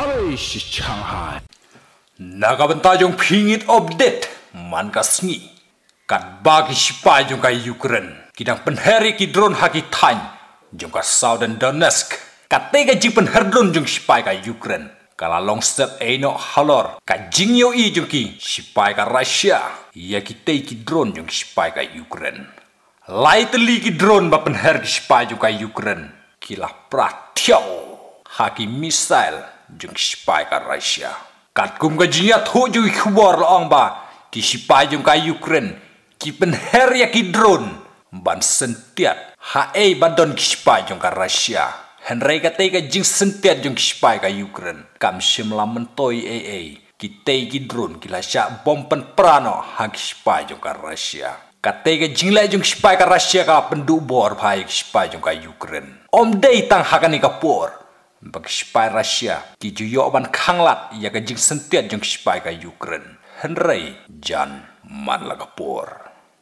아이씨 창하 나가본 pingit update, man 만가스니 kan bagi sipai kai Ukraine kidang penheri kidron haki tany ka Southern Donetsk tega ji drone jong pa kai Ukraine kala long step eno halor ka jingyo i jong ki pa kai Russia ya kita drone jong pa kai Ukraine lightly drone ba penher sipai kai Ukraine kila pratyo. haki missile jeng sipai ka Rusia. Kat kum ka jinya tu ju khwar ang ba ki sipai jeng ka Ukraine kipen her ya ki drone ban sentiat ha ei ban don kisipai sipai jeng ka Rusia. Henry kata ka jeng sentiat jeng sipai ka Ukraine kam sim la mentoi ei ei ki tei ki drone ki la sha bom pen prano ha ki jeng ka Rusia. Kata ka jeng la jeng sipai ka Rusia ka penduk bor ba ki sipai jeng ka Ukraine. Om dei tang hakan ka ka por bagi Rusia, Russia ki juyo ban kanglat ya ke jing sentiat jing spy ka Ukraine Henry Jan Manlagapur